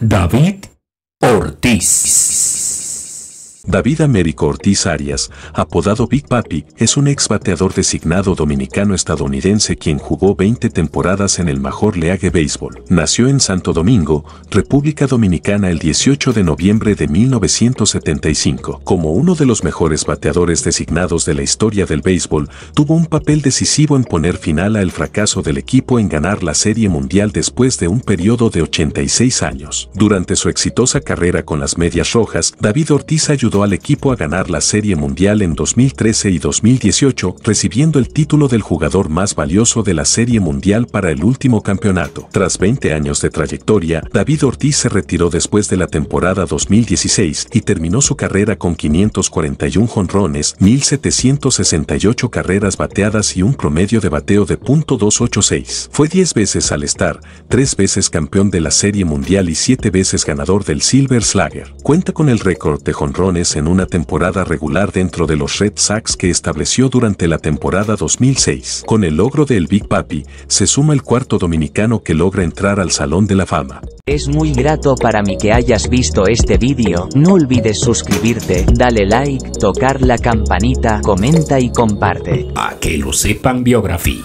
David Ortiz. David Américo Ortiz Arias, apodado Big Papi, es un ex bateador designado dominicano-estadounidense quien jugó 20 temporadas en el Major League Baseball. Nació en Santo Domingo, República Dominicana el 18 de noviembre de 1975. Como uno de los mejores bateadores designados de la historia del béisbol, tuvo un papel decisivo en poner final al fracaso del equipo en ganar la Serie Mundial después de un periodo de 86 años. Durante su exitosa carrera con las Medias Rojas, David Ortiz ayudó al equipo a ganar la Serie Mundial en 2013 y 2018, recibiendo el título del jugador más valioso de la Serie Mundial para el último campeonato. Tras 20 años de trayectoria, David Ortiz se retiró después de la temporada 2016 y terminó su carrera con 541 jonrones, 1768 carreras bateadas y un promedio de bateo de .286. Fue 10 veces al estar, 3 veces campeón de la Serie Mundial y 7 veces ganador del Silver Slugger. Cuenta con el récord de jonrones en una temporada regular dentro de los Red Sox que estableció durante la temporada 2006. Con el logro del Big Papi, se suma el cuarto dominicano que logra entrar al Salón de la Fama. Es muy grato para mí que hayas visto este vídeo, no olvides suscribirte, dale like, tocar la campanita, comenta y comparte. A que lo sepan biografía.